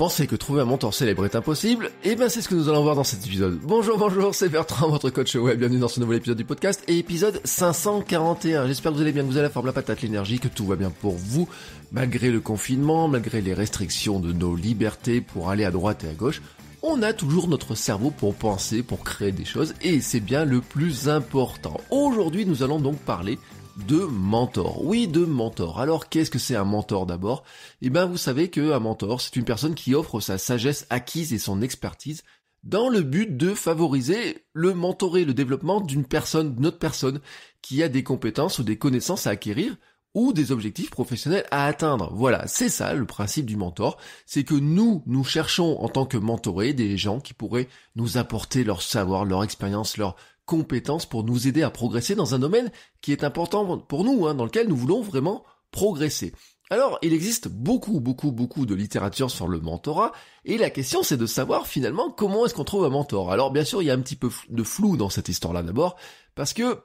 Pensez que trouver un montant célèbre est impossible Et eh bien c'est ce que nous allons voir dans cet épisode. Bonjour, bonjour, c'est Bertrand, votre coach web. Bienvenue dans ce nouvel épisode du podcast et épisode 541. J'espère que vous allez bien, que vous allez la la patate, l'énergie, que tout va bien pour vous, malgré le confinement, malgré les restrictions de nos libertés pour aller à droite et à gauche. On a toujours notre cerveau pour penser, pour créer des choses et c'est bien le plus important. Aujourd'hui, nous allons donc parler de mentor. Oui, de mentor. Alors qu'est-ce que c'est un mentor d'abord Eh bien vous savez qu'un mentor, c'est une personne qui offre sa sagesse acquise et son expertise dans le but de favoriser le mentoré, le développement d'une personne, d'une autre personne qui a des compétences ou des connaissances à acquérir ou des objectifs professionnels à atteindre. Voilà, c'est ça le principe du mentor, c'est que nous, nous cherchons en tant que mentorés des gens qui pourraient nous apporter leur savoir, leur expérience, leur compétences pour nous aider à progresser dans un domaine qui est important pour nous, hein, dans lequel nous voulons vraiment progresser. Alors, il existe beaucoup, beaucoup, beaucoup de littérature sur le mentorat, et la question c'est de savoir finalement comment est-ce qu'on trouve un mentor. Alors, bien sûr, il y a un petit peu de flou dans cette histoire-là d'abord, parce que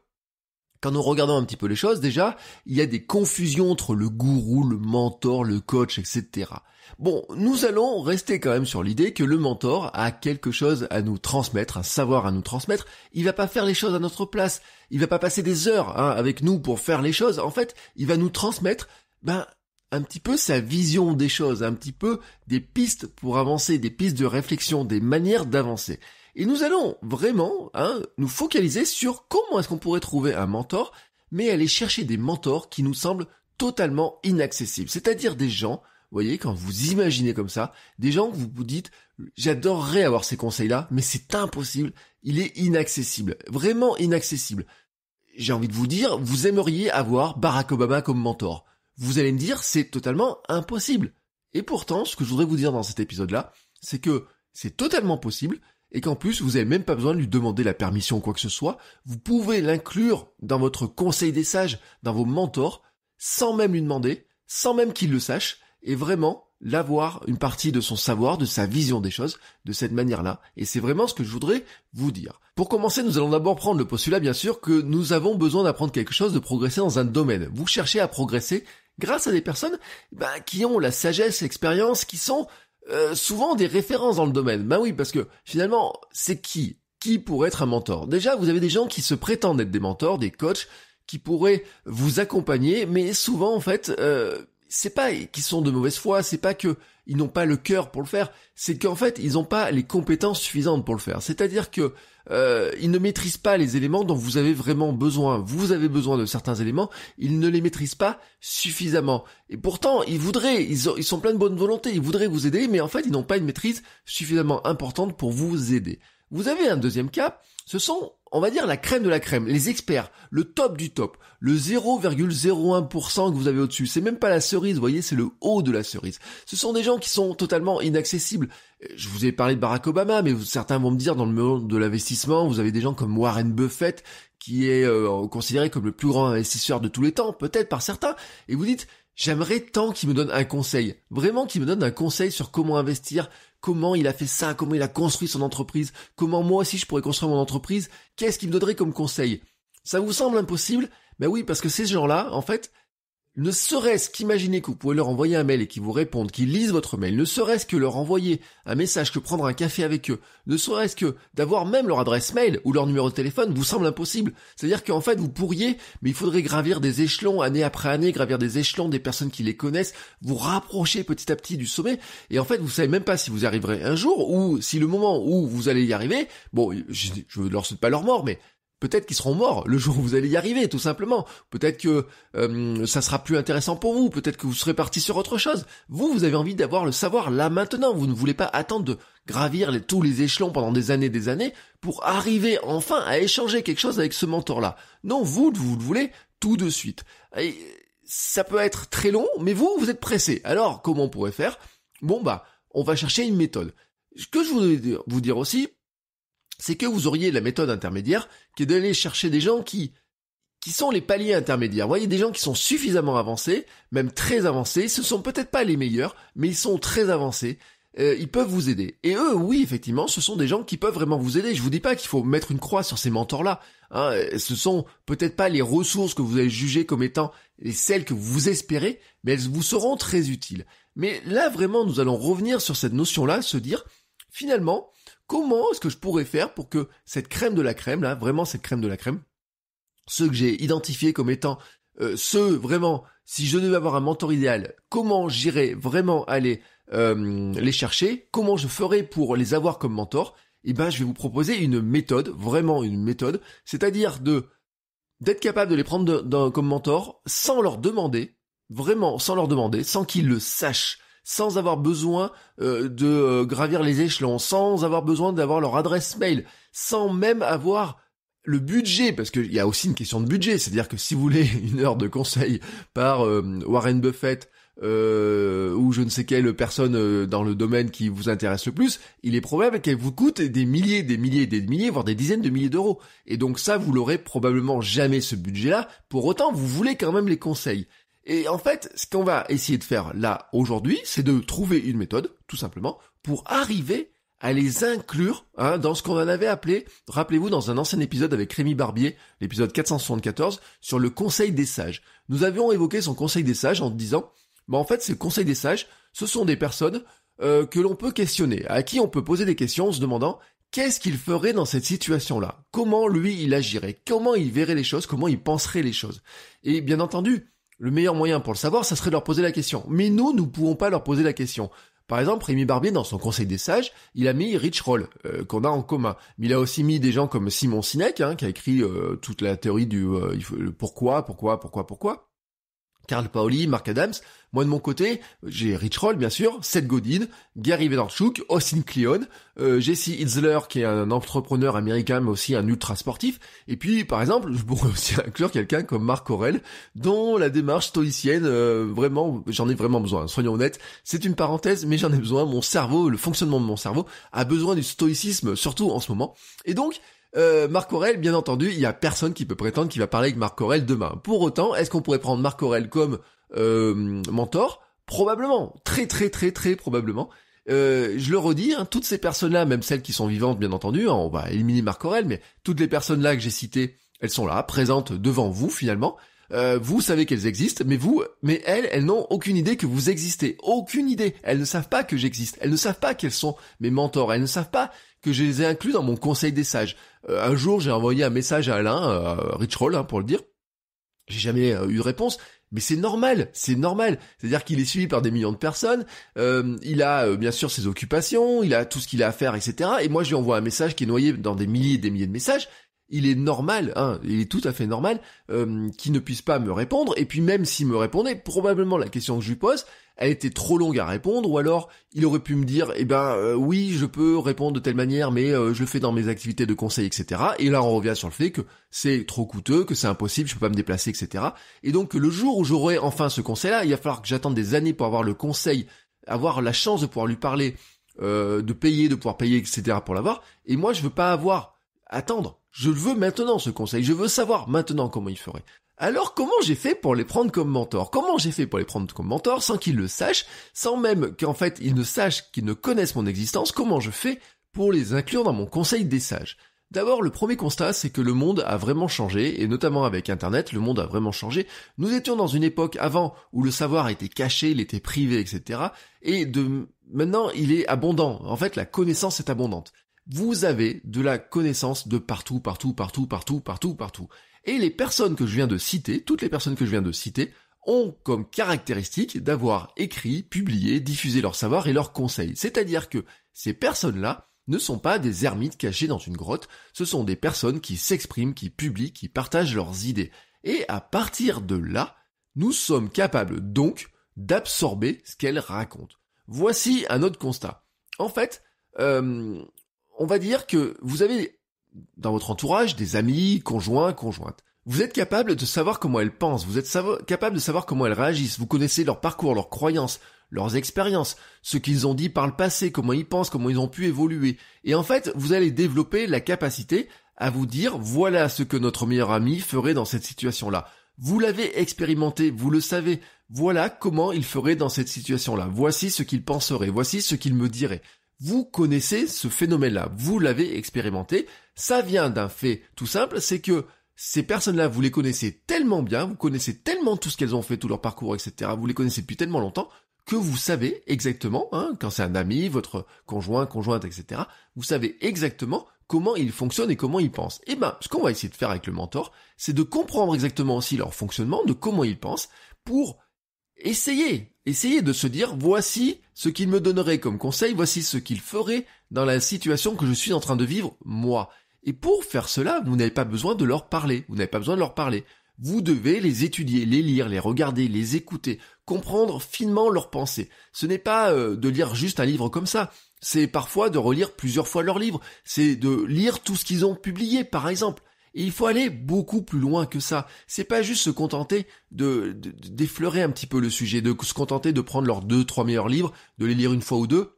quand nous regardons un petit peu les choses, déjà, il y a des confusions entre le gourou, le mentor, le coach, etc. Bon, nous allons rester quand même sur l'idée que le mentor a quelque chose à nous transmettre, un savoir à nous transmettre. Il va pas faire les choses à notre place. Il va pas passer des heures hein, avec nous pour faire les choses. En fait, il va nous transmettre, ben, un petit peu sa vision des choses, un petit peu des pistes pour avancer, des pistes de réflexion, des manières d'avancer. Et nous allons vraiment hein, nous focaliser sur comment est-ce qu'on pourrait trouver un mentor, mais aller chercher des mentors qui nous semblent totalement inaccessibles. C'est-à-dire des gens, vous voyez, quand vous imaginez comme ça, des gens que vous vous dites, j'adorerais avoir ces conseils-là, mais c'est impossible, il est inaccessible, vraiment inaccessible. J'ai envie de vous dire, vous aimeriez avoir Barack Obama comme mentor. Vous allez me dire, c'est totalement impossible. Et pourtant, ce que je voudrais vous dire dans cet épisode-là, c'est que c'est totalement possible, et qu'en plus vous n'avez même pas besoin de lui demander la permission ou quoi que ce soit, vous pouvez l'inclure dans votre conseil des sages, dans vos mentors, sans même lui demander, sans même qu'il le sache, et vraiment l'avoir une partie de son savoir, de sa vision des choses, de cette manière-là. Et c'est vraiment ce que je voudrais vous dire. Pour commencer, nous allons d'abord prendre le postulat, bien sûr, que nous avons besoin d'apprendre quelque chose, de progresser dans un domaine. Vous cherchez à progresser grâce à des personnes bah, qui ont la sagesse, l'expérience, qui sont euh, souvent des références dans le domaine. Ben oui, parce que finalement, c'est qui Qui pourrait être un mentor Déjà, vous avez des gens qui se prétendent être des mentors, des coachs, qui pourraient vous accompagner, mais souvent, en fait, euh, c'est pas qu'ils sont de mauvaise foi, c'est pas qu'ils ils n'ont pas le cœur pour le faire, c'est qu'en fait ils n'ont pas les compétences suffisantes pour le faire. C'est-à-dire que euh, ils ne maîtrisent pas les éléments dont vous avez vraiment besoin. Vous avez besoin de certains éléments, ils ne les maîtrisent pas suffisamment. Et pourtant ils voudraient, ils, ils sont pleins de bonne volonté, ils voudraient vous aider, mais en fait ils n'ont pas une maîtrise suffisamment importante pour vous aider. Vous avez un deuxième cas, ce sont, on va dire, la crème de la crème, les experts, le top du top, le 0,01% que vous avez au-dessus. C'est même pas la cerise, vous voyez, c'est le haut de la cerise. Ce sont des gens qui sont totalement inaccessibles. Je vous ai parlé de Barack Obama, mais certains vont me dire, dans le monde de l'investissement, vous avez des gens comme Warren Buffett, qui est euh, considéré comme le plus grand investisseur de tous les temps, peut-être par certains, et vous dites, j'aimerais tant qu'il me donne un conseil, vraiment qu'il me donne un conseil sur comment investir, comment il a fait ça, comment il a construit son entreprise, comment moi aussi je pourrais construire mon entreprise, qu'est-ce qu'il me donnerait comme conseil. Ça vous semble impossible Ben oui, parce que ces gens-là, en fait, ne serait-ce qu'imaginer que vous pouvez leur envoyer un mail et qu'ils vous répondent, qu'ils lisent votre mail, ne serait-ce que leur envoyer un message, que prendre un café avec eux, ne serait-ce que d'avoir même leur adresse mail ou leur numéro de téléphone vous semble impossible. C'est-à-dire qu'en fait vous pourriez, mais il faudrait gravir des échelons année après année, gravir des échelons des personnes qui les connaissent, vous rapprocher petit à petit du sommet, et en fait vous savez même pas si vous y arriverez un jour ou si le moment où vous allez y arriver, bon, je, ne leur souhaite pas leur mort, mais peut-être qu'ils seront morts le jour où vous allez y arriver, tout simplement. Peut-être que euh, ça sera plus intéressant pour vous, peut-être que vous serez parti sur autre chose. Vous, vous avez envie d'avoir le savoir là maintenant, vous ne voulez pas attendre de gravir tous les échelons pendant des années et des années pour arriver enfin à échanger quelque chose avec ce mentor-là. Non, vous, vous le voulez tout de suite. ça peut être très long, mais vous, vous êtes pressé. Alors, comment on pourrait faire Bon, bah, on va chercher une méthode. Ce que je voulais vous dire aussi, c'est que vous auriez la méthode intermédiaire qui est d'aller chercher des gens qui qui sont les paliers intermédiaires. Vous voyez, des gens qui sont suffisamment avancés, même très avancés, ce sont peut-être pas les meilleurs, mais ils sont très avancés, euh, ils peuvent vous aider. Et eux, oui, effectivement, ce sont des gens qui peuvent vraiment vous aider. Je vous dis pas qu'il faut mettre une croix sur ces mentors-là. Hein. Euh, ce sont peut-être pas les ressources que vous allez juger comme étant les celles que vous espérez, mais elles vous seront très utiles. Mais là, vraiment, nous allons revenir sur cette notion-là, se dire, finalement, comment est-ce que je pourrais faire pour que cette crème de la crème, là, vraiment cette crème de la crème, ceux que j'ai identifiés comme étant euh, ceux vraiment, si je devais avoir un mentor idéal, comment j'irais vraiment aller euh, les chercher, comment je ferais pour les avoir comme mentor, eh ben je vais vous proposer une méthode, vraiment une méthode, c'est-à-dire de d'être capable de les prendre comme mentor sans leur demander, vraiment sans leur demander, sans qu'ils le sachent, sans avoir besoin euh, de euh, gravir les échelons, sans avoir besoin d'avoir leur adresse mail, sans même avoir le budget, parce qu'il y a aussi une question de budget, c'est-à-dire que si vous voulez une heure de conseil par euh, Warren Buffett ou je ne sais quelle personne dans le domaine qui vous intéresse le plus, il est probable qu'elle vous coûte des milliers, des milliers, des milliers, voire des dizaines de milliers d'euros. Et donc ça, vous l'aurez probablement jamais ce budget-là. Pour autant, vous voulez quand même les conseils. Et en fait, ce qu'on va essayer de faire là aujourd'hui, c'est de trouver une méthode, tout simplement, pour arriver à les inclure hein, dans ce qu'on en avait appelé, rappelez-vous, dans un ancien épisode avec Rémi Barbier, l'épisode 474, sur le Conseil des Sages. Nous avions évoqué son Conseil des Sages en disant, bah en fait, ce Conseil des Sages, ce sont des personnes euh, que l'on peut questionner, à qui on peut poser des questions en se demandant qu'est-ce qu'il ferait dans cette situation-là Comment lui, il agirait Comment il verrait les choses Comment il penserait les choses Et bien entendu, le meilleur moyen pour le savoir, ça serait de leur poser la question. Mais nous, nous ne pouvons pas leur poser la question. Par exemple, Rémi Barbier, dans son Conseil des sages, il a mis Rich Roll, euh, qu'on a en commun. Mais il a aussi mis des gens comme Simon Sinek, hein, qui a écrit euh, toute la théorie du euh, pourquoi, pourquoi, pourquoi, pourquoi. Karl Paoli, Mark Adams. Moi, de mon côté, j'ai Rich Roll, bien sûr, Seth Godin, Gary Vaynerchuk, Austin Kleon, euh, Jesse Hitzler qui est un entrepreneur américain, mais aussi un ultra sportif. Et puis, par exemple, je pourrais aussi inclure quelqu'un comme Marc Aurel, dont la démarche stoïcienne, euh, vraiment, j'en ai vraiment besoin. Soyons honnêtes, c'est une parenthèse, mais j'en ai besoin. Mon cerveau, le fonctionnement de mon cerveau, a besoin du stoïcisme, surtout en ce moment. Et donc, euh, Marc Aurel, bien entendu, il y a personne qui peut prétendre qu'il va parler avec Marc Aurel demain. Pour autant, est-ce qu'on pourrait prendre Marc Aurel comme euh, mentor Probablement, très très très très probablement. Euh, je le redis, hein, toutes ces personnes-là, même celles qui sont vivantes, bien entendu, hein, on va éliminer Marc Aurel, mais toutes les personnes-là que j'ai citées, elles sont là, présentes devant vous finalement. vous savez qu'elles existent, mais vous, mais elles, elles n'ont aucune idée que vous existez, aucune idée. Elles ne savent pas que j'existe. Elles ne savent pas qu'elles sont mes mentors. Elles ne savent pas que je les ai inclus dans mon conseil des sages. Euh, un jour, j'ai envoyé un message à Alain, à euh, Rich Roll, hein, pour le dire. J'ai jamais euh, eu de réponse. Mais c'est normal, c'est normal. C'est-à-dire qu'il est suivi par des millions de personnes. il a bien sûr ses occupations, il a tout ce qu'il a à faire, etc. Et moi, je lui envoie un message qui est noyé dans des milliers et des milliers de messages il est normal, hein, il est tout à fait normal euh, qu'il ne puisse pas me répondre. Et puis même s'il me répondait, probablement la question que je lui pose, elle était trop longue à répondre, ou alors il aurait pu me dire, eh ben euh, oui, je peux répondre de telle manière, mais euh, je le fais dans mes activités de conseil, etc. Et là, on revient sur le fait que c'est trop coûteux, que c'est impossible, je peux pas me déplacer, etc. Et donc le jour où j'aurai enfin ce conseil-là, il va falloir que j'attende des années pour avoir le conseil, avoir la chance de pouvoir lui parler, de payer, de pouvoir payer, etc. pour l'avoir. Et moi, je veux pas avoir attendre je veux maintenant ce conseil, je veux savoir maintenant comment il ferait. Alors comment j'ai fait pour les prendre comme mentors Comment j'ai fait pour les prendre comme mentors sans qu'ils le sachent, sans même qu'en fait ils ne sachent, qu'ils ne connaissent mon existence Comment je fais pour les inclure dans mon conseil des sages D'abord, le premier constat, c'est que le monde a vraiment changé, et notamment avec Internet, le monde a vraiment changé. Nous étions dans une époque avant où le savoir était caché, il était privé, etc. Et de maintenant, il est abondant. En fait, la connaissance est abondante vous avez de la connaissance de partout, partout, partout, partout, partout, partout. Et les personnes que je viens de citer, toutes les personnes que je viens de citer, ont comme caractéristique d'avoir écrit, publié, diffusé leur savoir et leurs conseils. C'est-à-dire que ces personnes-là ne sont pas des ermites cachés dans une grotte, ce sont des personnes qui s'expriment, qui publient, qui partagent leurs idées. Et à partir de là, nous sommes capables donc d'absorber ce qu'elles racontent. Voici un autre constat. En fait, euh, on va dire que vous avez dans votre entourage des amis, conjoints, conjointes. Vous êtes capable de savoir comment elles pensent, vous êtes capable de savoir comment elles réagissent, vous connaissez leur parcours, leurs croyances, leurs expériences, ce qu'ils ont dit par le passé, comment ils pensent, comment ils ont pu évoluer. Et en fait, vous allez développer la capacité à vous dire voilà ce que notre meilleur ami ferait dans cette situation-là. Vous l'avez expérimenté, vous le savez. Voilà comment il ferait dans cette situation-là. Voici ce qu'il penserait, voici ce qu'il me dirait. Vous connaissez ce phénomène-là, vous l'avez expérimenté, ça vient d'un fait tout simple, c'est que ces personnes-là, vous les connaissez tellement bien, vous connaissez tellement tout ce qu'elles ont fait, tout leur parcours, etc., vous les connaissez depuis tellement longtemps, que vous savez exactement, hein, quand c'est un ami, votre conjoint, conjointe, etc., vous savez exactement comment ils fonctionnent et comment ils pensent. Et eh ben, ce qu'on va essayer de faire avec le mentor, c'est de comprendre exactement aussi leur fonctionnement, de comment ils pensent, pour essayez, essayez de se dire, voici ce qu'ils me donneraient comme conseil, voici ce qu'il ferait dans la situation que je suis en train de vivre, moi. Et pour faire cela, vous n'avez pas besoin de leur parler, vous n'avez pas besoin de leur parler. Vous devez les étudier, les lire, les regarder, les écouter, comprendre finement leurs pensées. Ce n'est pas euh, de lire juste un livre comme ça, c'est parfois de relire plusieurs fois leurs livres, c'est de lire tout ce qu'ils ont publié, par exemple il faut aller beaucoup plus loin que ça. C'est pas juste se contenter de d'effleurer un petit peu le sujet, de se contenter de prendre leurs deux, trois meilleurs livres, de les lire une fois ou deux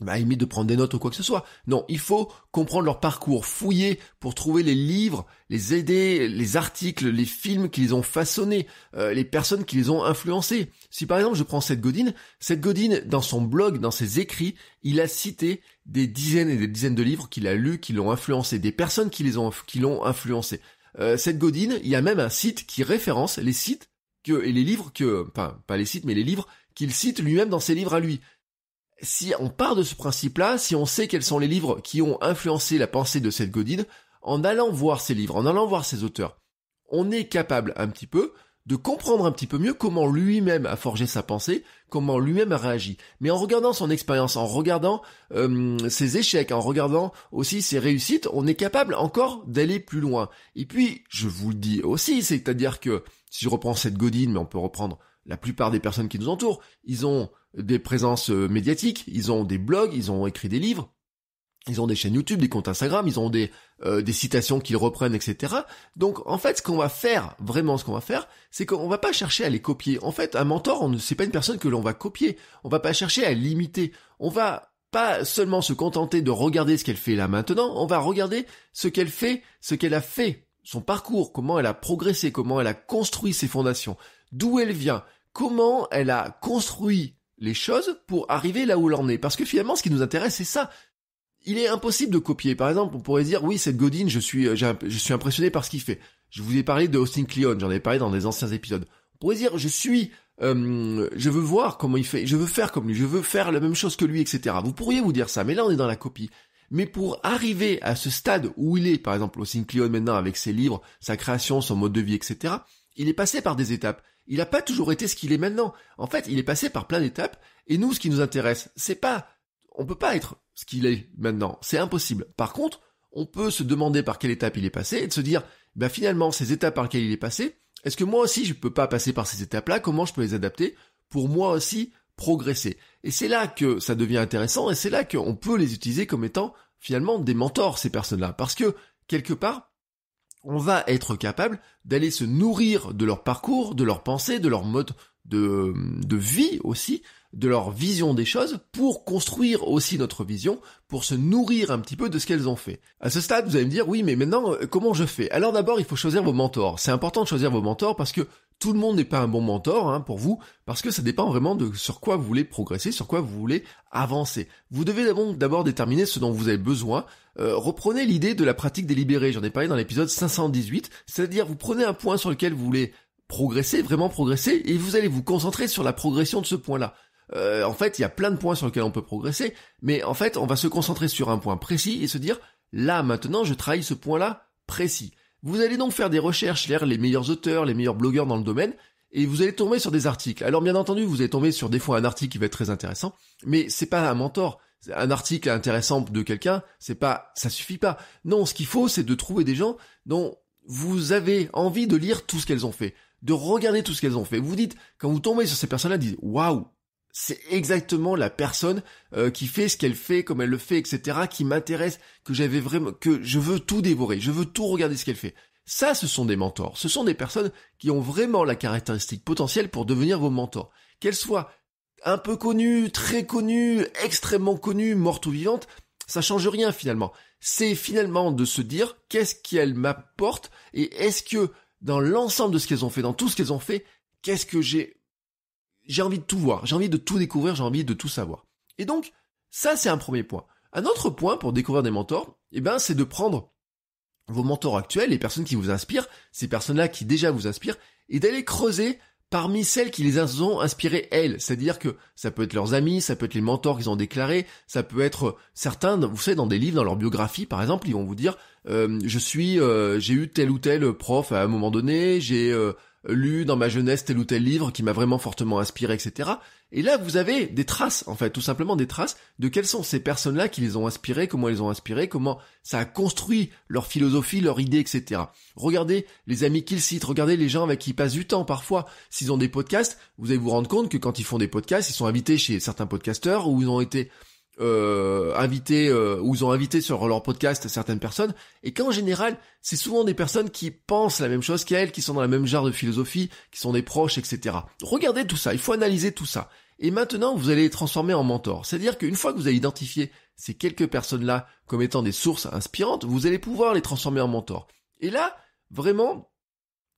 bah, à de prendre des notes ou quoi que ce soit. Non, il faut comprendre leur parcours, fouiller pour trouver les livres, les aider, les articles, les films qui les ont façonnés, euh, les personnes qui les ont influencés. Si par exemple je prends Seth Godin, Seth Godin, dans son blog, dans ses écrits, il a cité des dizaines et des dizaines de livres qu'il a lus, qui l'ont influencé, des personnes qui les ont, qui l'ont influencé. Euh, Seth Godin, il y a même un site qui référence les sites que, et les livres que, enfin, pas les sites, mais les livres qu'il cite lui-même dans ses livres à lui si on part de ce principe-là, si on sait quels sont les livres qui ont influencé la pensée de cette godine, en allant voir ces livres, en allant voir ces auteurs, on est capable un petit peu de comprendre un petit peu mieux comment lui-même a forgé sa pensée, comment lui-même a réagi. Mais en regardant son expérience, en regardant euh, ses échecs, en regardant aussi ses réussites, on est capable encore d'aller plus loin. Et puis, je vous le dis aussi, c'est-à-dire que si je reprends cette Godine, mais on peut reprendre la plupart des personnes qui nous entourent, ils ont des présences euh, médiatiques, ils ont des blogs, ils ont écrit des livres, ils ont des chaînes YouTube, des comptes Instagram, ils ont des, euh, citations qu'ils reprennent, etc. Donc en fait, ce qu'on va faire, vraiment ce qu'on va faire, c'est qu'on va pas chercher à les copier. En fait, un mentor, on ne pas une personne que l'on va copier. On va pas chercher à l'imiter. On va pas seulement se contenter de regarder ce qu'elle fait là maintenant, on va regarder ce qu'elle fait, ce qu'elle a fait, son parcours, comment elle a progressé, comment elle a construit ses fondations, d'où elle vient, comment elle a construit les choses pour arriver là où l'on est. Parce que finalement, ce qui nous intéresse, c'est ça. Il est impossible de copier. Par exemple, on pourrait dire, oui, cette godine, je suis, euh, je suis impressionné par ce qu'il fait. Je vous ai parlé de Austin Kleon, j'en ai parlé dans des anciens épisodes. On pourrait dire, je suis, euh, je veux voir comment il fait, je veux faire comme lui, je veux faire la même chose que lui, etc. Vous pourriez vous dire ça, mais là, on est dans la copie. Mais pour arriver à ce stade où il est, par exemple, Austin Kleon maintenant avec ses livres, sa création, son mode de vie, etc., il est passé par des étapes il n'a pas toujours été ce qu'il est maintenant. En fait, il est passé par plein d'étapes, et nous, ce qui nous intéresse, c'est pas, on peut pas être ce qu'il est maintenant, c'est impossible. Par contre, on peut se demander par quelle étape il est passé et de se dire, bah finalement, ces étapes par lesquelles il est passé, est-ce que moi aussi je peux pas passer par ces étapes-là Comment je peux les adapter pour moi aussi progresser Et c'est là que ça devient intéressant et c'est là qu'on peut les utiliser comme étant finalement des mentors, ces personnes-là. Parce que, quelque part, on va être capable d'aller se nourrir de leur parcours, de leur pensée, de leur mode de, de vie aussi, de leur vision des choses pour construire aussi notre vision, pour se nourrir un petit peu de ce qu'elles ont fait. À ce stade, vous allez me dire, oui, mais maintenant, euh, comment je fais? Alors d'abord, il faut choisir vos mentors. C'est important de choisir vos mentors parce que tout le monde n'est pas un bon mentor hein, pour vous, parce que ça dépend vraiment de sur quoi vous voulez progresser, sur quoi vous voulez avancer. Vous devez d'abord déterminer ce dont vous avez besoin. Euh, reprenez l'idée de la pratique délibérée, j'en ai parlé dans l'épisode 518, c'est-à-dire vous prenez un point sur lequel vous voulez progresser, vraiment progresser, et vous allez vous concentrer sur la progression de ce point-là. Euh, en fait, il y a plein de points sur lesquels on peut progresser, mais en fait, on va se concentrer sur un point précis et se dire, là maintenant, je travaille ce point-là précis. Vous allez donc faire des recherches, lire les meilleurs auteurs, les meilleurs blogueurs dans le domaine, et vous allez tomber sur des articles. Alors bien entendu, vous allez tomber sur des fois un article qui va être très intéressant, mais c'est pas un mentor. Un article intéressant de quelqu'un, c'est pas, ça suffit pas. Non, ce qu'il faut, c'est de trouver des gens dont vous avez envie de lire tout ce qu'elles ont fait, de regarder tout ce qu'elles ont fait. Vous, vous dites, quand vous tombez sur ces personnes-là, dites, waouh, c'est exactement la personne euh, qui fait ce qu'elle fait, comme elle le fait, etc., qui m'intéresse, que j'avais vraiment, que je veux tout dévorer, je veux tout regarder ce qu'elle fait. Ça, ce sont des mentors. Ce sont des personnes qui ont vraiment la caractéristique potentielle pour devenir vos mentors. Qu'elles soient un peu connues, très connues, extrêmement connues, mortes ou vivantes, ça change rien finalement. C'est finalement de se dire qu'est-ce qu'elles m'apportent et est-ce que dans l'ensemble de ce qu'elles ont fait, dans tout ce qu'elles ont fait, qu'est-ce que j'ai j'ai envie de tout voir, j'ai envie de tout découvrir, j'ai envie de tout savoir. Et donc, ça c'est un premier point. Un autre point pour découvrir des mentors, eh ben, c'est de prendre vos mentors actuels, les personnes qui vous inspirent, ces personnes-là qui déjà vous inspirent, et d'aller creuser parmi celles qui les ont inspirées elles. C'est-à-dire que ça peut être leurs amis, ça peut être les mentors qu'ils ont déclarés, ça peut être euh, certains, vous savez, dans des livres, dans leur biographie, par exemple, ils vont vous dire, euh, je suis, euh, j'ai eu tel ou tel prof à un moment donné, j'ai lu dans ma jeunesse tel ou tel livre qui m'a vraiment fortement inspiré, etc. Et là, vous avez des traces, en fait, tout simplement des traces de quelles sont ces personnes-là qui les ont inspirées, comment elles ont inspiré, comment ça a construit leur philosophie, leur idée, etc. Regardez les amis qu'ils citent, regardez les gens avec qui ils passent du temps parfois. S'ils ont des podcasts, vous allez vous rendre compte que quand ils font des podcasts, ils sont invités chez certains podcasteurs ou ils ont été euh, invité euh, ils ont invité sur leur podcast certaines personnes et qu'en général c'est souvent des personnes qui pensent la même chose qu'elles, qui sont dans la même genre de philosophie, qui sont des proches, etc. Regardez tout ça, il faut analyser tout ça. Et maintenant vous allez les transformer en mentors. C'est-à-dire qu'une fois que vous avez identifié ces quelques personnes-là comme étant des sources inspirantes, vous allez pouvoir les transformer en mentors. Et là, vraiment,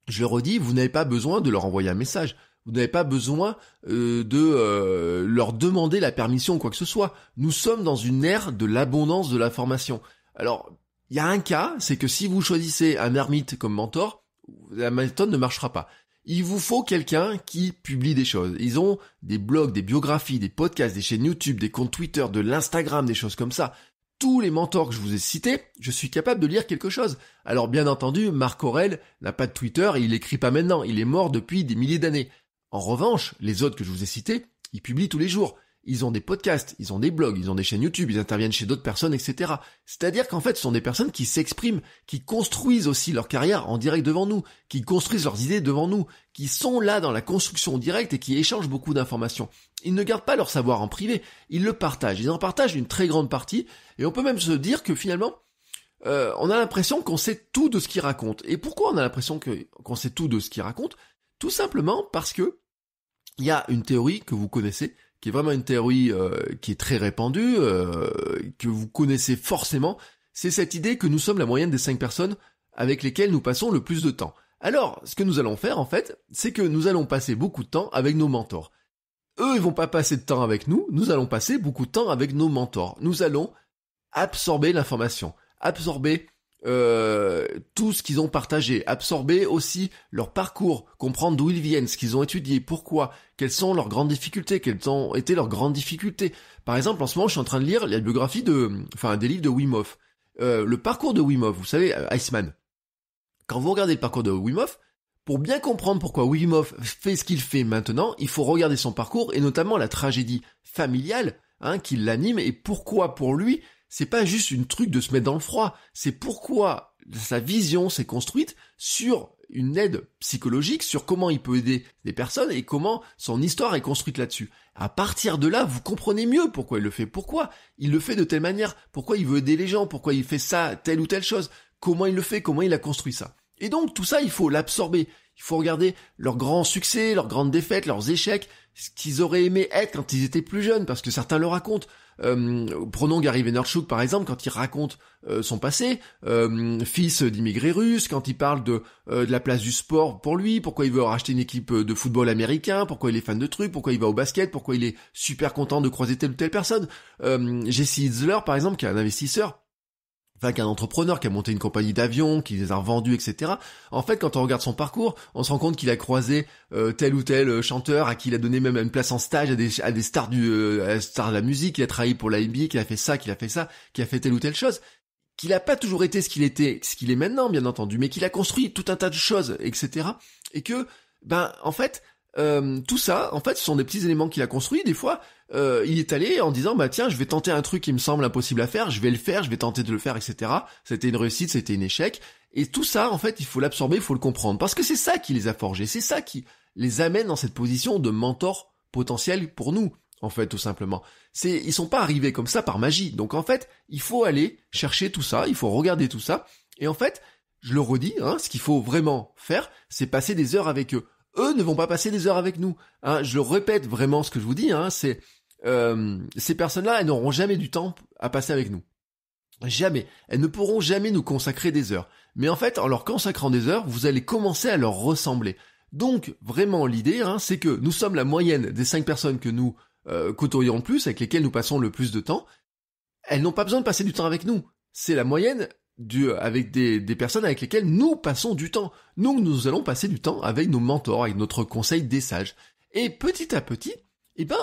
je le redis, vous n'avez pas besoin de leur envoyer un message. Vous n'avez pas besoin euh, de euh, leur demander la permission ou quoi que ce soit. Nous sommes dans une ère de l'abondance de l'information. Alors, il y a un cas, c'est que si vous choisissez un ermite comme mentor, la méthode ne marchera pas. Il vous faut quelqu'un qui publie des choses. Ils ont des blogs, des biographies, des podcasts, des chaînes YouTube, des comptes Twitter, de l'Instagram, des choses comme ça tous les mentors que je vous ai cités, je suis capable de lire quelque chose. Alors bien entendu, Marc Aurel n'a pas de Twitter et il écrit pas maintenant, il est mort depuis des milliers d'années. En revanche, les autres que je vous ai cités, ils publient tous les jours. Ils ont des podcasts, ils ont des blogs, ils ont des chaînes YouTube, ils interviennent chez d'autres personnes, etc. C'est-à-dire qu'en fait, ce sont des personnes qui s'expriment, qui construisent aussi leur carrière en direct devant nous, qui construisent leurs idées devant nous, qui sont là dans la construction directe et qui échangent beaucoup d'informations. Ils ne gardent pas leur savoir en privé, ils le partagent. Ils en partagent une très grande partie, et on peut même se dire que finalement, euh, on a l'impression qu'on sait tout de ce qu'ils racontent. Et pourquoi on a l'impression qu'on sait tout de ce qu'ils racontent tout simplement parce que il y a une théorie que vous connaissez, qui est vraiment une théorie euh, qui est très répandue, euh, que vous connaissez forcément, c'est cette idée que nous sommes la moyenne des cinq personnes avec lesquelles nous passons le plus de temps. Alors, ce que nous allons faire en fait, c'est que nous allons passer beaucoup de temps avec nos mentors. Eux, ils vont pas passer de temps avec nous, nous allons passer beaucoup de temps avec nos mentors. Nous allons absorber l'information, absorber euh, tout ce qu'ils ont partagé, absorber aussi leur parcours, comprendre d'où ils viennent, ce qu'ils ont étudié, pourquoi, quelles sont leurs grandes difficultés, quelles ont été leurs grandes difficultés. Par exemple, en ce moment, je suis en train de lire la biographie de, enfin, des livres de Wim Hof. Euh, le parcours de Wim Hof, vous savez, euh, Iceman. Quand vous regardez le parcours de Wim Hof, pour bien comprendre pourquoi Wim Hof fait ce qu'il fait maintenant, il faut regarder son parcours et notamment la tragédie familiale hein, qui l'anime et pourquoi pour lui c'est pas juste une truc de se mettre dans le froid. C'est pourquoi sa vision s'est construite sur une aide psychologique, sur comment il peut aider les personnes et comment son histoire est construite là-dessus. À partir de là, vous comprenez mieux pourquoi il le fait, pourquoi il le fait de telle manière, pourquoi il veut aider les gens, pourquoi il fait ça, telle ou telle chose, comment il le fait, comment il a construit ça. Et donc tout ça, il faut l'absorber. Il faut regarder leurs grands succès, leurs grandes défaites, leurs échecs ce qu'ils auraient aimé être quand ils étaient plus jeunes, parce que certains le racontent. Euh, prenons Gary Vaynerchuk par exemple, quand il raconte euh, son passé, euh, fils d'immigrés russes, quand il parle de, euh, de la place du sport pour lui, pourquoi il veut racheter une équipe de football américain, pourquoi il est fan de trucs, pourquoi il va au basket, pourquoi il est super content de croiser telle ou telle personne. Jesse Hitzler par exemple, qui est un investisseur, enfin qu'un entrepreneur qui a monté une compagnie d'avions, qui les a revendus, etc. En fait, quand on regarde son parcours, on se rend compte qu'il a croisé euh, tel ou tel euh, chanteur, à qui il a donné même une place en stage, à des, stars du euh, à des stars de la musique, qu'il a travaillé pour la qu'il a fait ça, qu'il a fait ça, qu'il a fait telle ou telle chose qu'il n'a pas toujours été ce qu'il était, ce qu'il est maintenant, bien entendu, mais qu'il a construit tout un tas de choses, etc. Et que, ben, en fait, euh, tout ça, en fait, ce sont des petits éléments qu'il a construits. Des fois, euh, il est allé en disant, bah tiens, je vais tenter un truc qui me semble impossible à faire, je vais le faire, je vais tenter de le faire, etc. C'était une réussite, c'était un échec. Et tout ça, en fait, il faut l'absorber, il faut le comprendre. Parce que c'est ça qui les a forgés, c'est ça qui les amène dans cette position de mentor potentiel pour nous, en fait, tout simplement. C'est, ils sont pas arrivés comme ça par magie. Donc, en fait, il faut aller chercher tout ça, il faut regarder tout ça. Et en fait, je le redis, hein, ce qu'il faut vraiment faire, c'est passer des heures avec eux eux ne vont pas passer des heures avec nous. Hein, je répète vraiment ce que je vous dis, hein, c'est euh, ces personnes-là, elles n'auront jamais du temps à passer avec nous. Jamais. Elles ne pourront jamais nous consacrer des heures. Mais en fait, en leur consacrant des heures, vous allez commencer à leur ressembler. Donc, vraiment, l'idée, hein, c'est que nous sommes la moyenne des cinq personnes que nous euh, côtoyons le plus, avec lesquelles nous passons le plus de temps. Elles n'ont pas besoin de passer du temps avec nous. C'est la moyenne avec des, personnes avec lesquelles nous passons du temps. Nous, nous allons passer du temps avec nos mentors, avec notre conseil des sages. Et petit à petit, eh ben,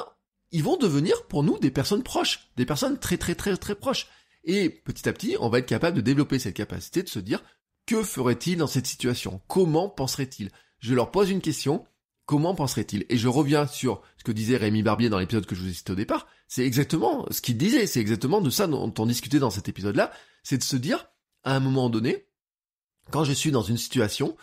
ils vont devenir pour nous des personnes proches, des personnes très très très très proches. Et petit à petit, on va être capable de développer cette capacité de se dire que ferait-il dans cette situation Comment penserait-il Je leur pose une question, comment penserait-il Et je reviens sur ce que disait Rémi Barbier dans l'épisode que je vous ai cité au départ, c'est exactement ce qu'il disait, c'est exactement de ça dont on discutait dans cet épisode-là, c'est de se dire, à un moment donné, quand je suis dans une situation,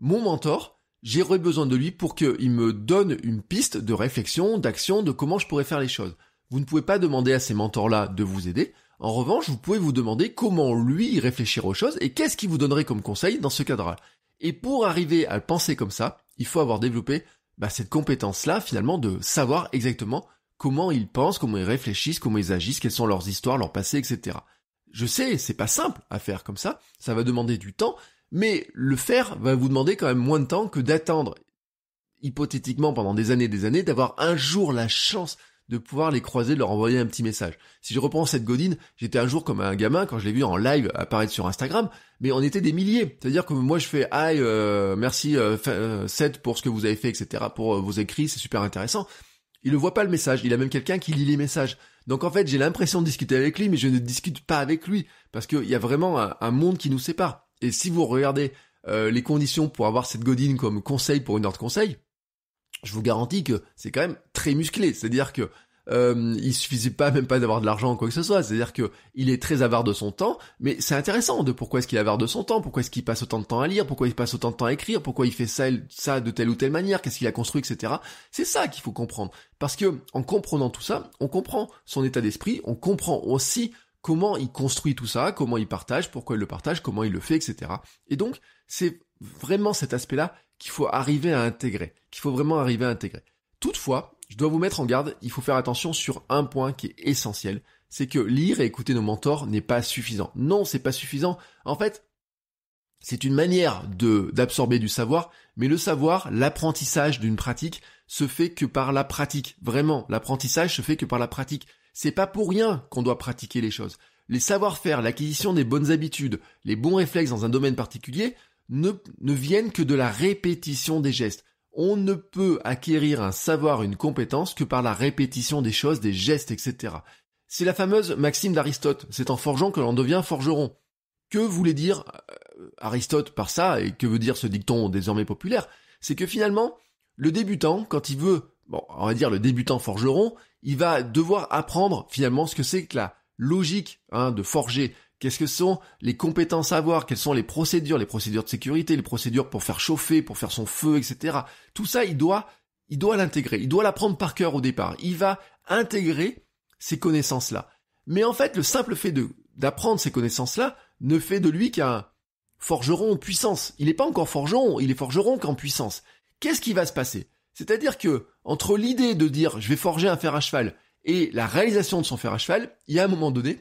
mon mentor, j'aurai besoin de lui pour qu'il me donne une piste de réflexion, d'action, de comment je pourrais faire les choses. Vous ne pouvez pas demander à ces mentors-là de vous aider. En revanche, vous pouvez vous demander comment lui réfléchir aux choses et qu'est-ce qu'il vous donnerait comme conseil dans ce cadre-là. Et pour arriver à penser comme ça, il faut avoir développé bah, cette compétence-là, finalement, de savoir exactement comment ils pensent, comment ils réfléchissent, comment ils agissent, quelles sont leurs histoires, leur passé, etc. Je sais, c'est pas simple à faire comme ça, ça va demander du temps, mais le faire va vous demander quand même moins de temps que d'attendre hypothétiquement pendant des années et des années d'avoir un jour la chance de pouvoir les croiser, de leur envoyer un petit message. Si je reprends cette Godine, j'étais un jour comme un gamin quand je l'ai vu en live apparaître sur Instagram, mais on était des milliers. C'est-à-dire que moi je fais hi, euh, merci euh, euh, Seth pour ce que vous avez fait, etc. Pour euh, vos écrits, c'est super intéressant. Il ne voit pas le message. Il a même quelqu'un qui lit les messages. Donc en fait, j'ai l'impression de discuter avec lui, mais je ne discute pas avec lui, parce qu'il y a vraiment un, monde qui nous sépare. Et si vous regardez euh, les conditions pour avoir cette godine comme conseil pour une heure de conseil, je vous garantis que c'est quand même très musclé. C'est-à-dire que euh, il suffisait pas même pas d'avoir de l'argent ou quoi que ce soit. C'est-à-dire que il est très avare de son temps, mais c'est intéressant de pourquoi est-ce qu'il est avare de son temps, pourquoi est-ce qu'il passe autant de temps à lire, pourquoi il passe autant de temps à écrire, pourquoi il fait ça, ça de telle ou telle manière, qu'est-ce qu'il a construit, etc. C'est ça qu'il faut comprendre. Parce que en comprenant tout ça, on comprend son état d'esprit, on comprend aussi comment il construit tout ça, comment il partage, pourquoi il le partage, comment il le fait, etc. Et donc, c'est vraiment cet aspect-là qu'il faut arriver à intégrer, qu'il faut vraiment arriver à intégrer. Toutefois, je dois vous mettre en garde, il faut faire attention sur un point qui est essentiel, c'est que lire et écouter nos mentors n'est pas suffisant. Non, c'est pas suffisant. En fait, c'est une manière de d'absorber du savoir, mais le savoir, l'apprentissage d'une pratique se fait que par la pratique. Vraiment, l'apprentissage se fait que par la pratique. C'est pas pour rien qu'on doit pratiquer les choses. Les savoir-faire, l'acquisition des bonnes habitudes, les bons réflexes dans un domaine particulier ne, ne viennent que de la répétition des gestes on ne peut acquérir un savoir, une compétence que par la répétition des choses, des gestes, etc. C'est la fameuse maxime d'Aristote, c'est en forgeant que l'on devient forgeron. Que voulait dire euh, Aristote par ça, et que veut dire ce dicton désormais populaire C'est que finalement, le débutant, quand il veut, bon, on va dire le débutant forgeron, il va devoir apprendre finalement ce que c'est que la logique hein, de forger, Qu'est-ce que sont les compétences à avoir Quelles sont les procédures, les procédures de sécurité, les procédures pour faire chauffer, pour faire son feu, etc. Tout ça, il doit, il doit l'intégrer. Il doit l'apprendre par cœur au départ. Il va intégrer ces connaissances-là. Mais en fait, le simple fait de d'apprendre ces connaissances-là ne fait de lui qu'un forgeron en puissance. Il n'est pas encore forgeron, il est forgeron qu'en puissance. Qu'est-ce qui va se passer C'est-à-dire que entre l'idée de dire je vais forger un fer à cheval et la réalisation de son fer à cheval, il y a un moment donné,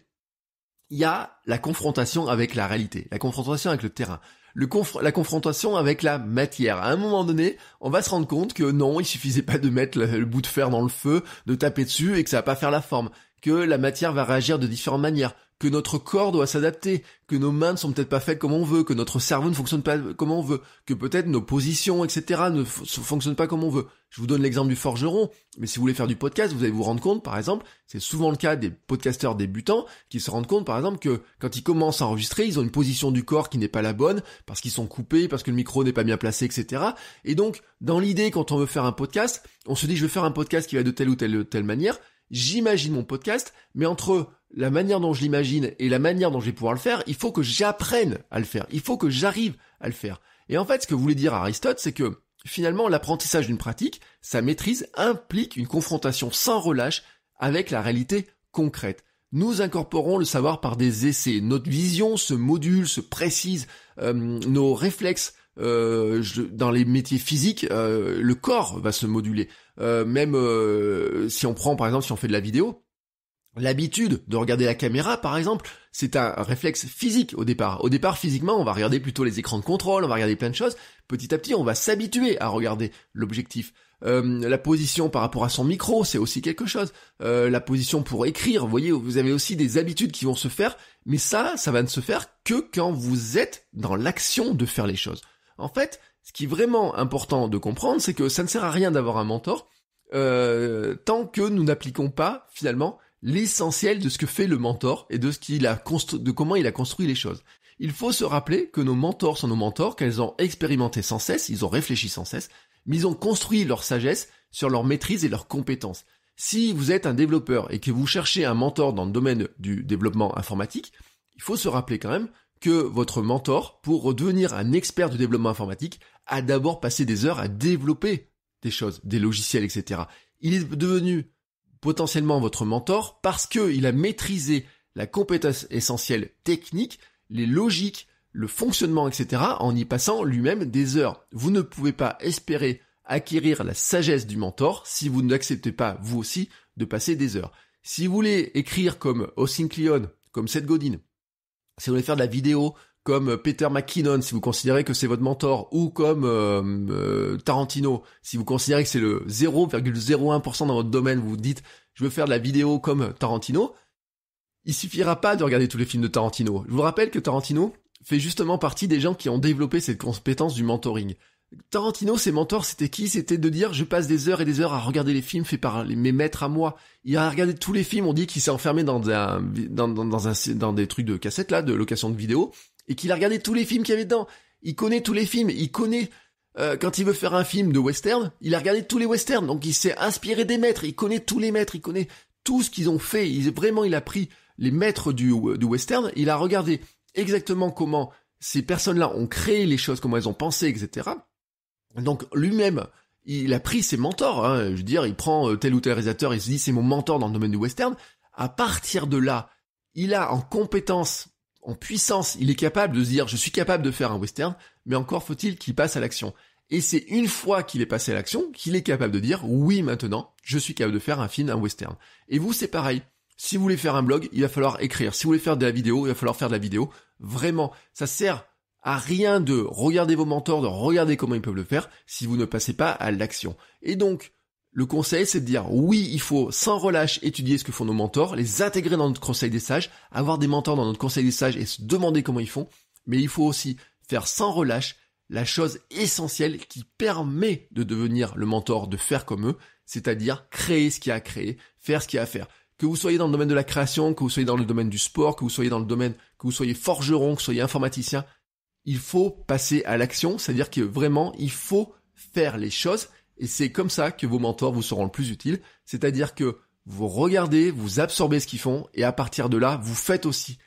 il y a la confrontation avec la réalité, la confrontation avec le terrain, la confrontation avec la matière. À un moment donné, on va se rendre compte que non, il suffisait pas de mettre le, bout de fer dans le feu, de taper dessus et que ça va pas faire la forme, que la matière va réagir de différentes manières, que notre corps doit s'adapter, que nos mains ne sont peut-être pas faites comme on veut, que notre cerveau ne fonctionne pas comme on veut, que peut-être nos positions, etc. ne fonctionnent pas comme on veut. Je vous donne l'exemple du forgeron, mais si vous voulez faire du podcast, vous allez vous rendre compte, par exemple, c'est souvent le cas des podcasteurs débutants qui se rendent compte, par exemple, que quand ils commencent à enregistrer, ils ont une position du corps qui n'est pas la bonne, parce qu'ils sont coupés, parce que le micro n'est pas bien placé, etc. Et donc, dans l'idée, quand on veut faire un podcast, on se dit, je vais faire un podcast qui va de telle ou telle, telle manière, j'imagine mon podcast, mais entre la manière dont je l'imagine et la manière dont je vais pouvoir le faire, il faut que j'apprenne à le faire, il faut que j'arrive à le faire. Et en fait, ce que voulait dire Aristote, c'est que finalement, l'apprentissage d'une pratique, sa maîtrise implique une confrontation sans relâche avec la réalité concrète. Nous incorporons le savoir par des essais. Notre vision se module, se précise, euh, nos réflexes euh, dans les métiers physiques, euh, le corps va se moduler. Euh, même euh, si on prend, par exemple, si on fait de la vidéo, l'habitude de regarder la caméra, par exemple, c'est un réflexe physique au départ. Au départ, physiquement, on va regarder plutôt les écrans de contrôle, on va regarder plein de choses. Petit à petit, on va s'habituer à regarder l'objectif. Euh, la position par rapport à son micro, c'est aussi quelque chose. la position pour écrire, vous voyez, vous avez aussi des habitudes qui vont se faire, mais ça, ça va ne se faire que quand vous êtes dans l'action de faire les choses. En fait, ce qui est vraiment important de comprendre, c'est que ça ne sert à rien d'avoir un mentor euh, tant que nous n'appliquons pas finalement l'essentiel de ce que fait le mentor et de ce qu'il a de comment il a construit les choses. Il faut se rappeler que nos mentors sont nos mentors, qu'elles ont expérimenté sans cesse, ils ont réfléchi sans cesse, mais ils ont construit leur sagesse sur leur maîtrise et leurs compétences. Si vous êtes un développeur et que vous cherchez un mentor dans le domaine du développement informatique, il faut se rappeler quand même que votre mentor, pour devenir un expert du développement informatique, a d'abord passé des heures à développer des choses, des logiciels, etc. Il est devenu potentiellement votre mentor parce qu'il a maîtrisé la compétence essentielle technique, les logiques, le fonctionnement, etc., en y passant lui-même des heures. Vous ne pouvez pas espérer acquérir la sagesse du mentor si vous n'acceptez pas, vous aussi, de passer des heures. Si vous voulez écrire comme Austin comme Seth Godin, si vous voulez faire de la vidéo comme euh, Peter McKinnon, si vous considérez que c'est votre mentor, ou comme euh, euh, Tarantino, si vous considérez que c'est le 0,01% dans votre domaine, vous vous dites, je veux faire de la vidéo comme Tarantino, il suffira pas de regarder tous les films de Tarantino. Je vous rappelle que Tarantino fait justement partie des gens qui ont développé cette compétence du mentoring. Tarantino, ses mentors, c'était qui C'était de dire, je passe des heures et des heures à regarder les films faits par mes maîtres à moi. Il a regardé tous les films, on dit qu'il s'est enfermé dans, dans, des trucs de cassettes, là, de location de vidéos, et qu'il a regardé tous les films qu'il y avait dedans. Il connaît tous les films, il connaît... Euh, quand il veut faire un film de western, il a regardé tous les westerns, donc il s'est inspiré des maîtres, il connaît tous les maîtres, il connaît tout ce qu'ils ont fait. Il, vraiment, il a pris les maîtres du, du western, il a regardé exactement comment ces personnes-là ont créé les choses, comment elles ont pensé, etc. Donc lui-même, il a pris ses mentors, hein. je veux dire, il prend euh, tel ou tel réalisateur, il se dit c'est mon mentor dans le domaine du western. À partir de là, il a en compétence, en puissance, il est capable de se dire je suis capable de faire un western, mais encore faut-il qu'il passe à l'action. Et c'est une fois qu'il est passé à l'action qu'il est capable de dire oui maintenant, je suis capable de faire un film, un western. Et vous, c'est pareil. Si vous voulez faire un blog, il va falloir écrire. Si vous voulez faire de la vidéo, il va falloir faire de la vidéo. Vraiment, ça sert à rien de regarder vos mentors, de regarder comment ils peuvent le faire si vous ne passez pas à l'action. Et donc, le conseil, c'est de dire oui, il faut sans relâche étudier ce que font nos mentors, les intégrer dans notre conseil des sages, avoir des mentors dans notre conseil des sages et se demander comment ils font, mais il faut aussi faire sans relâche la chose essentielle qui permet de devenir le mentor, de faire comme eux, c'est-à-dire créer ce qu'il y a à créer, faire ce qu'il y a à faire. Que vous soyez dans le domaine de la création, que vous soyez dans le domaine du sport, que vous soyez dans le domaine, que vous soyez forgeron, que vous soyez informaticien, il faut passer à l'action, c'est-à-dire que vraiment, il faut faire les choses, et c'est comme ça que vos mentors vous seront le plus utiles, c'est-à-dire que vous regardez, vous absorbez ce qu'ils font, et à partir de là, vous faites aussi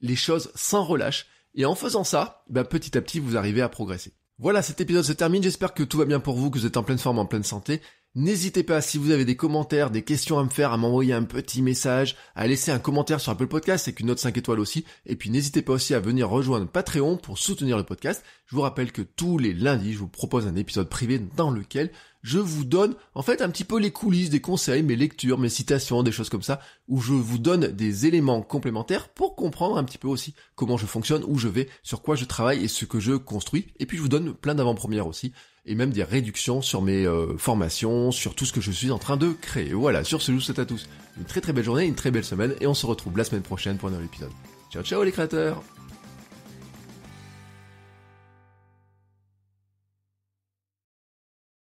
les choses sans relâche, et en faisant ça, bah, petit à petit, vous arrivez à progresser. Voilà, cet épisode se termine, j'espère que tout va bien pour vous, que vous êtes en pleine forme, en pleine santé, N'hésitez pas, si vous avez des commentaires, des questions à me faire, à m'envoyer un petit message, à laisser un commentaire sur Apple Podcast avec une note 5 étoiles aussi. Et puis n'hésitez pas aussi à venir rejoindre Patreon pour soutenir le podcast. Je vous rappelle que tous les lundis, je vous propose un épisode privé dans lequel je vous donne en fait un petit peu les coulisses, des conseils, mes lectures, mes citations, des choses comme ça, où je vous donne des éléments complémentaires pour comprendre un petit peu aussi comment je fonctionne, où je vais, sur quoi je travaille et ce que je construis. Et puis je vous donne plein d'avant-premières aussi et même des réductions sur mes euh, formations, sur tout ce que je suis en train de créer. Voilà, sur ce, je vous souhaite à tous une très très belle journée, une très belle semaine, et on se retrouve la semaine prochaine pour un nouvel épisode. Ciao ciao les créateurs